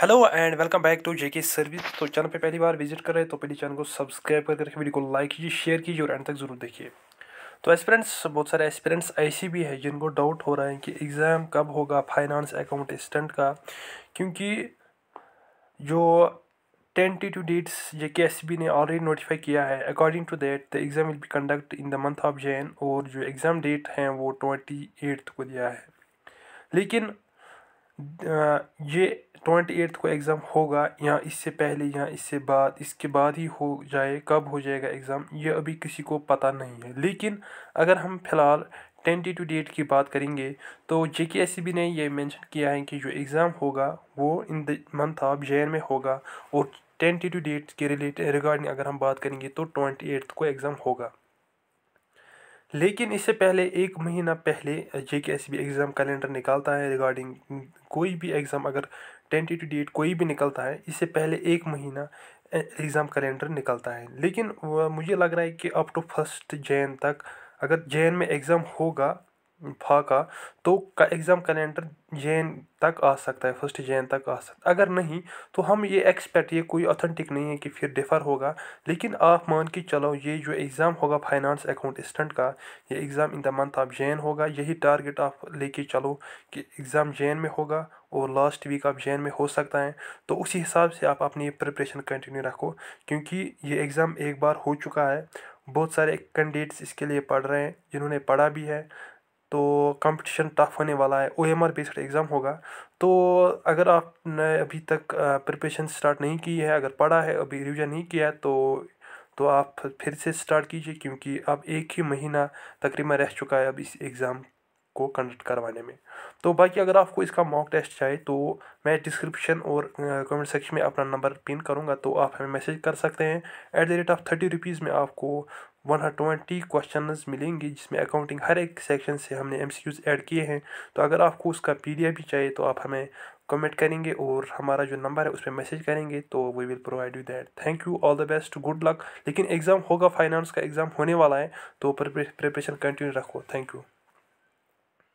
hello and welcome back to JK service तो channel पे पहली बार विजिट कर रहे हैं तो पहले चैनल को सब्सक्राइब करके रखें वीडियो को लाइक कीजिए शेयर कीजिए और एंड तक जरूर देखिए तो एस्पिरेंट्स बहुत सारे एस्पिरेंट्स ऐसे भी हैं जिनको डाउट हो रहा है कि एग्ज़ाम कब होगा फाइनेंस अकाउंट असिस्टेंट का क्योंकि जो टू के एस बी ने ऑलरेडी नोटिफाई किया है according to that the exam will be conduct in the month of Jan और जो एग्ज़ाम डेट हैं वो ट्वेंटी एट्थ को दिया है लेकिन ये ट्वेंटी एट्थ को एग्ज़ाम होगा या इससे पहले या इससे बाद इसके बाद ही हो जाए कब हो जाएगा एग्ज़ाम ये अभी किसी को पता नहीं है लेकिन अगर हम फिलहाल टू डेट की बात करेंगे तो जे के एस ने ये मेंशन किया है कि जो एग्ज़ाम होगा वो in the month of Jan में होगा और टू डेट के रिलेटेड रिगार्डिंग अगर हम बात करेंगे तो ट्वेंटी एट्थ को एग्ज़ाम होगा लेकिन इससे पहले एक महीना पहले जे के एस बी एग्ज़ाम कैलेंडर निकालता है रिगार्डिंग कोई भी एग्ज़ाम अगर टेंटेटिव डेट कोई भी निकलता है इससे पहले एक महीना एग्ज़ाम कैलेंडर निकलता है लेकिन मुझे लग रहा है कि अप टू फर्स्ट जैन तक अगर जैन में एग्ज़ाम होगा फाका तो का एग्ज़ाम कैलेंडर जैन तक आ सकता है फर्स्ट जैन तक आ सकता अगर नहीं तो हम ये एक्सपेक्ट ये कोई ऑथेंटिक नहीं है कि फिर डिफ़र होगा लेकिन आप मान के चलो ये जो एग्ज़ाम होगा फाइनेंस अकाउंट स्टेंट का ये exam in the month of Jan होगा यही टारगेट आप लेके चलो कि एग्ज़ाम जैन में होगा और लास्ट वीक आप जैन में हो सकता है तो उसी हिसाब से आप अपनी प्रिपरेशन कंटिन्यू रखो क्योंकि ये एग्ज़ाम एक बार हो चुका है बहुत सारे कैंडिडेट्स इसके लिए पढ़ रहे हैं जिन्होंने पढ़ा भी है तो कंपटीशन टफ़ होने वाला है O M R based exam होगा तो अगर आपने अभी तक प्रिपरेशन स्टार्ट नहीं की है अगर पढ़ा है अभी रिविजन नहीं किया है तो तो आप फिर से स्टार्ट कीजिए क्योंकि अब एक ही महीना तकरीबन रह चुका है अब इस एग्ज़ाम को कंडक्ट करवाने में तो बाकी अगर आपको इसका मॉक टेस्ट चाहिए तो मैं डिस्क्रिप्शन और कमेंट सेक्शन में अपना नंबर पिन करूँगा तो आप हमें मैसेज कर सकते हैं at the rate of thirty rupees में आपको वन ट्वेंटी क्वेश्चन मिलेंगे जिसमें अकाउंटिंग हर एक सेक्शन से हमने एमसीक्यूज ऐड किए हैं तो अगर आपको उसका एफ भी चाहिए तो आप हमें कमेंट करेंगे और हमारा जो नंबर है उस पर मैसेज करेंगे तो we will provide you that thank you all the best good luck लेकिन एग्ज़ाम होगा फाइनेंस का एग्ज़ाम होने वाला है तो प्रिपरेशन कंटिन्यू रखो थैंक यू